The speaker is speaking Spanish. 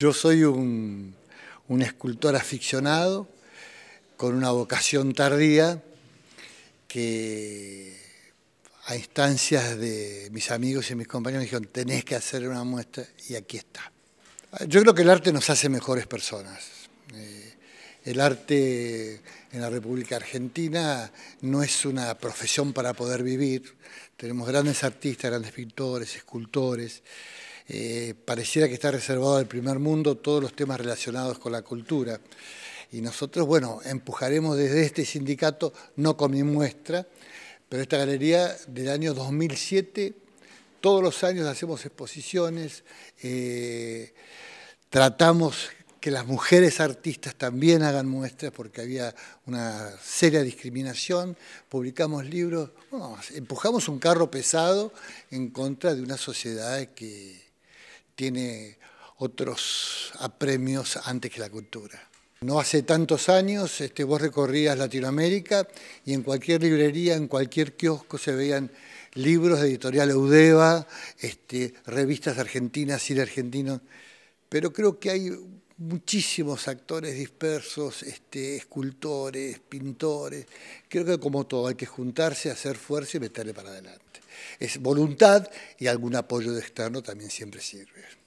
Yo soy un, escultor aficionado con una vocación tardía que a instancias de mis amigos y mis compañeros me dijeron, tenés que hacer una muestra y aquí está. Yo creo que el arte nos hace mejores personas. Eh, el arte en la República Argentina no es una profesión para poder vivir. Tenemos grandes artistas, grandes pintores, escultores. Eh, pareciera que está reservado al primer mundo todos los temas relacionados con la cultura. Y nosotros, bueno, empujaremos desde este sindicato, no con mi muestra, pero esta galería del año 2007, todos los años hacemos exposiciones, eh, tratamos que las mujeres artistas también hagan muestras porque había una seria discriminación, publicamos libros, empujamos un carro pesado en contra de una sociedad que, tiene otros apremios antes que la cultura. No hace tantos años este, vos recorrías Latinoamérica y en cualquier librería, en cualquier kiosco se veían libros de editorial Eudeva, este, revistas argentinas, y de argentinos, pero creo que hay muchísimos actores dispersos, este, escultores, pintores. Creo que como todo hay que juntarse, hacer fuerza y meterle para adelante. Es voluntad y algún apoyo de externo también siempre sirve.